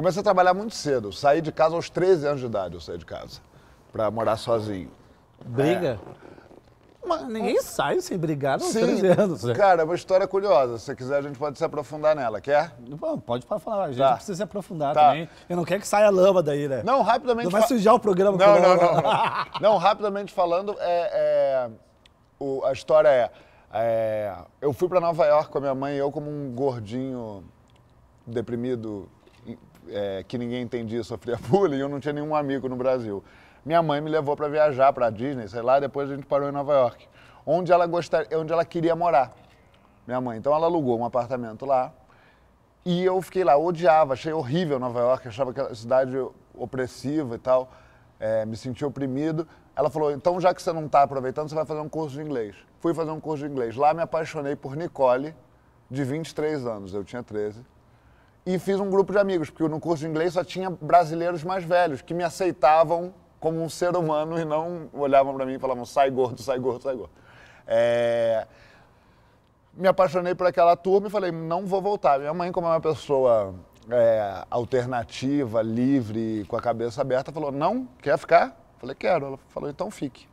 Comecei a trabalhar muito cedo. saí de casa aos 13 anos de idade, eu saí de casa. Pra morar sozinho. Briga? É. Mas, Ninguém sai sem brigar aos Sim, 13 anos. Né? Cara, é uma história curiosa. Se você quiser, a gente pode se aprofundar nela. Quer? Bom, pode falar. A gente tá. precisa se aprofundar tá. também. Eu não quero que saia lama daí, né? Não, rapidamente... Não vai sujar o programa. Não, não, não, não, não. não, rapidamente falando, é, é... O, a história é... é... Eu fui para Nova York com a minha mãe, eu como um gordinho deprimido é, que ninguém entendia, sofria bullying, eu não tinha nenhum amigo no Brasil. Minha mãe me levou para viajar para Disney, sei lá, depois a gente parou em Nova York, onde ela gostaria, onde ela queria morar. Minha mãe, então ela alugou um apartamento lá. E eu fiquei lá, odiava, achei horrível Nova York, achava aquela cidade opressiva e tal, é, me senti oprimido. Ela falou: então, já que você não está aproveitando, você vai fazer um curso de inglês. Fui fazer um curso de inglês. Lá me apaixonei por Nicole, de 23 anos, eu tinha 13 e fiz um grupo de amigos, porque no curso de inglês só tinha brasileiros mais velhos que me aceitavam como um ser humano e não olhavam para mim e falavam sai gordo, sai gordo, sai gordo. É... Me apaixonei por aquela turma e falei, não vou voltar. Minha mãe, como é uma pessoa é, alternativa, livre, com a cabeça aberta, falou, não, quer ficar? Falei, quero. Ela falou, então fique.